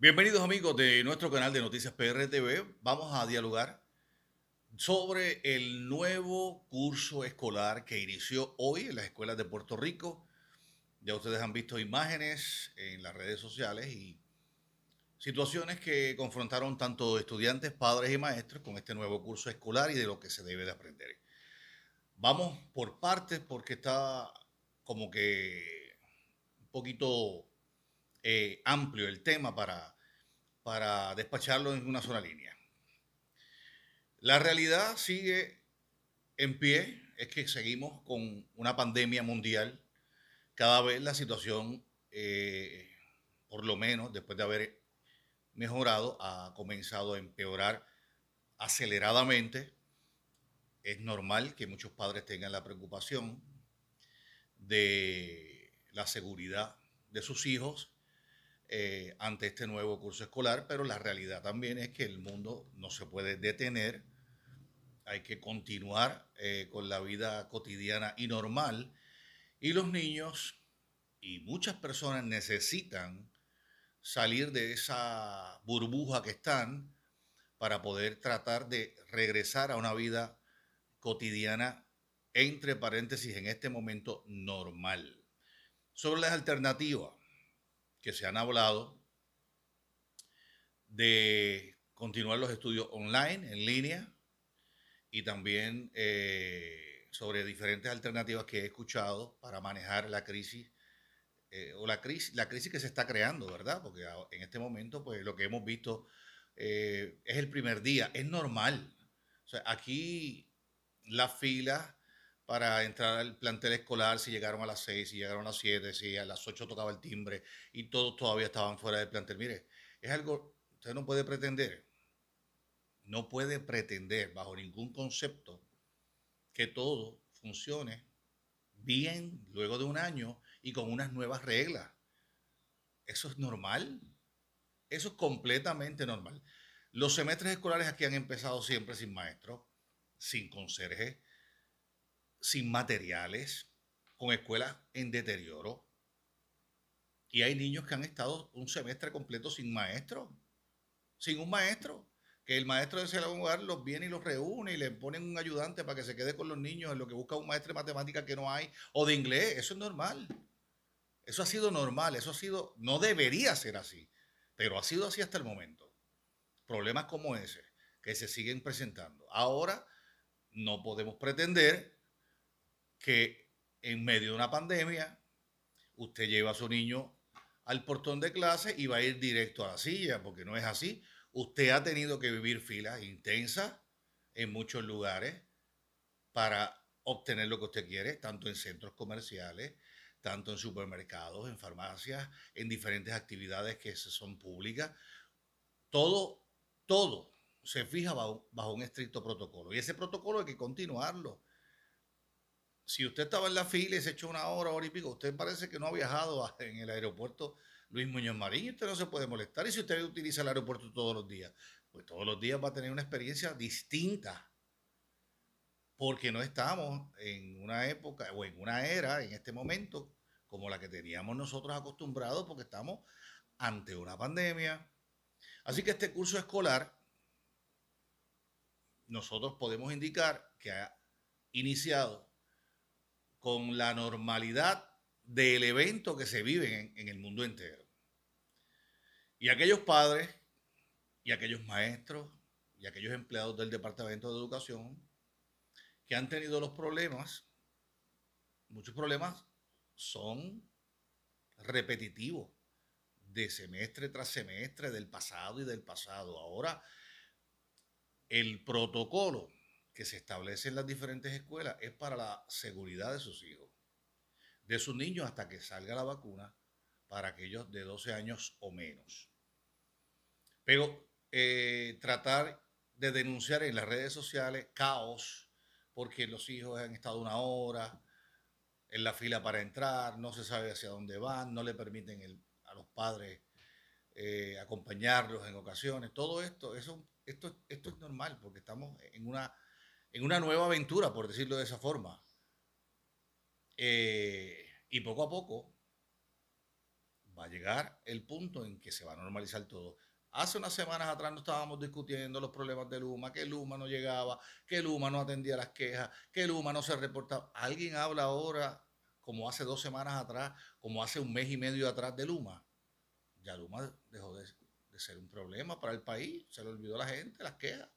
Bienvenidos amigos de nuestro canal de Noticias PRTV. Vamos a dialogar sobre el nuevo curso escolar que inició hoy en las escuelas de Puerto Rico. Ya ustedes han visto imágenes en las redes sociales y situaciones que confrontaron tanto estudiantes, padres y maestros con este nuevo curso escolar y de lo que se debe de aprender. Vamos por partes porque está como que un poquito eh, amplio el tema para, para despacharlo en una sola línea. La realidad sigue en pie, es que seguimos con una pandemia mundial. Cada vez la situación, eh, por lo menos después de haber mejorado, ha comenzado a empeorar aceleradamente. Es normal que muchos padres tengan la preocupación de la seguridad de sus hijos eh, ante este nuevo curso escolar, pero la realidad también es que el mundo no se puede detener, hay que continuar eh, con la vida cotidiana y normal, y los niños y muchas personas necesitan salir de esa burbuja que están para poder tratar de regresar a una vida cotidiana, entre paréntesis, en este momento normal. Sobre las alternativas, que se han hablado de continuar los estudios online, en línea, y también eh, sobre diferentes alternativas que he escuchado para manejar la crisis eh, o la crisis, la crisis que se está creando, ¿verdad? Porque en este momento, pues lo que hemos visto eh, es el primer día, es normal. O sea, aquí las fila para entrar al plantel escolar, si llegaron a las seis, si llegaron a las siete, si a las ocho tocaba el timbre y todos todavía estaban fuera del plantel. Mire, es algo, usted no puede pretender, no puede pretender bajo ningún concepto que todo funcione bien luego de un año y con unas nuevas reglas. Eso es normal, eso es completamente normal. Los semestres escolares aquí han empezado siempre sin maestro, sin conserje sin materiales, con escuelas en deterioro. Y hay niños que han estado un semestre completo sin maestro, sin un maestro, que el maestro de ese lugar los viene y los reúne y le ponen un ayudante para que se quede con los niños en lo que busca un maestro de matemática que no hay, o de inglés, eso es normal. Eso ha sido normal, eso ha sido, no debería ser así, pero ha sido así hasta el momento. Problemas como ese, que se siguen presentando. Ahora, no podemos pretender que en medio de una pandemia usted lleva a su niño al portón de clase y va a ir directo a la silla, porque no es así. Usted ha tenido que vivir filas intensas en muchos lugares para obtener lo que usted quiere, tanto en centros comerciales, tanto en supermercados, en farmacias, en diferentes actividades que son públicas. Todo, todo se fija bajo, un estricto protocolo. Y ese protocolo hay que continuarlo si usted estaba en la fila y se echó una hora, hora y pico, usted parece que no ha viajado en el aeropuerto Luis Muñoz Marín y usted no se puede molestar. Y si usted utiliza el aeropuerto todos los días, pues todos los días va a tener una experiencia distinta. Porque no estamos en una época o en una era, en este momento, como la que teníamos nosotros acostumbrados, porque estamos ante una pandemia. Así que este curso escolar, nosotros podemos indicar que ha iniciado con la normalidad del evento que se vive en, el mundo entero. Y aquellos padres y aquellos maestros y aquellos empleados del Departamento de Educación que han tenido los problemas, muchos problemas son repetitivos de semestre tras semestre, del pasado y del pasado. Ahora, el protocolo que se establece en las diferentes escuelas es para la seguridad de sus hijos, de sus niños hasta que salga la vacuna para aquellos de 12 años o menos. Pero eh, tratar de denunciar en las redes sociales caos, porque los hijos han estado una hora en la fila para entrar, no se sabe hacia dónde van, no le permiten a los padres eh, acompañarlos en ocasiones. Todo esto, eso, esto, esto es normal, porque estamos en una en una nueva aventura, por decirlo de esa forma. Eh, y poco a poco va a llegar el punto en que se va a normalizar todo. Hace unas semanas atrás no estábamos discutiendo los problemas de Luma, que Luma no llegaba, que Luma no atendía las quejas, que Luma no se reportaba. Alguien habla ahora, como hace dos semanas atrás, como hace un mes y medio atrás de Luma. Ya Luma dejó de, ser un problema para el país, se lo olvidó la gente, las quejas.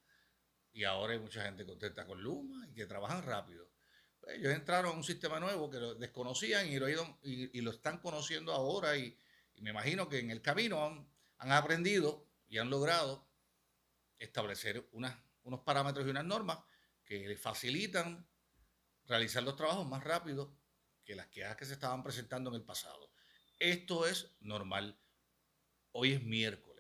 Y ahora hay mucha gente contenta con Luma y que trabajan rápido. Pues, ellos entraron a un sistema nuevo que lo desconocían y lo, lo están conociendo ahora y, me imagino que en el camino han, aprendido y han logrado establecer unos parámetros y unas normas que les facilitan realizar los trabajos más rápido que las quejas que se estaban presentando en el pasado. Esto es normal. Hoy es miércoles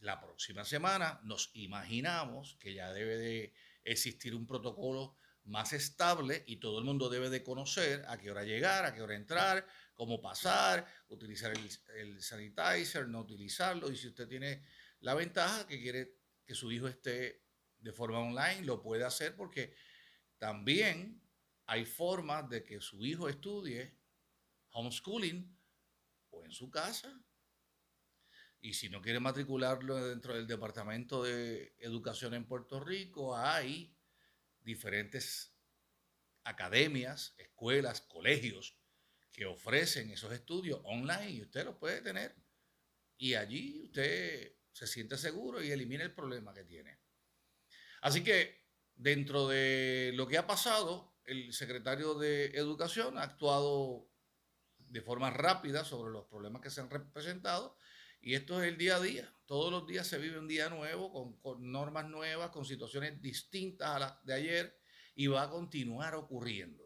la próxima semana nos imaginamos que ya debe de existir un protocolo más estable y todo el mundo debe de conocer a qué hora llegar, a qué hora entrar, cómo pasar, utilizar el, sanitizer, no utilizarlo. Y si usted tiene la ventaja que quiere que su hijo esté de forma online, lo puede hacer porque también hay formas de que su hijo estudie homeschooling o en su casa y si no quiere matricularlo dentro del Departamento de Educación en Puerto Rico, hay diferentes academias, escuelas, colegios que ofrecen esos estudios online y usted los puede tener. Y allí usted se siente seguro y elimina el problema que tiene. Así que dentro de lo que ha pasado, el secretario de Educación ha actuado de forma rápida sobre los problemas que se han representado y esto es el día a día. Todos los días se vive un día nuevo, con, normas nuevas, con situaciones distintas a las de ayer, y va a continuar ocurriendo.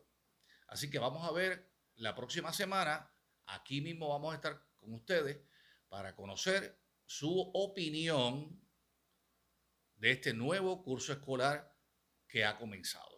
Así que vamos a ver la próxima semana, aquí mismo vamos a estar con ustedes para conocer su opinión de este nuevo curso escolar que ha comenzado.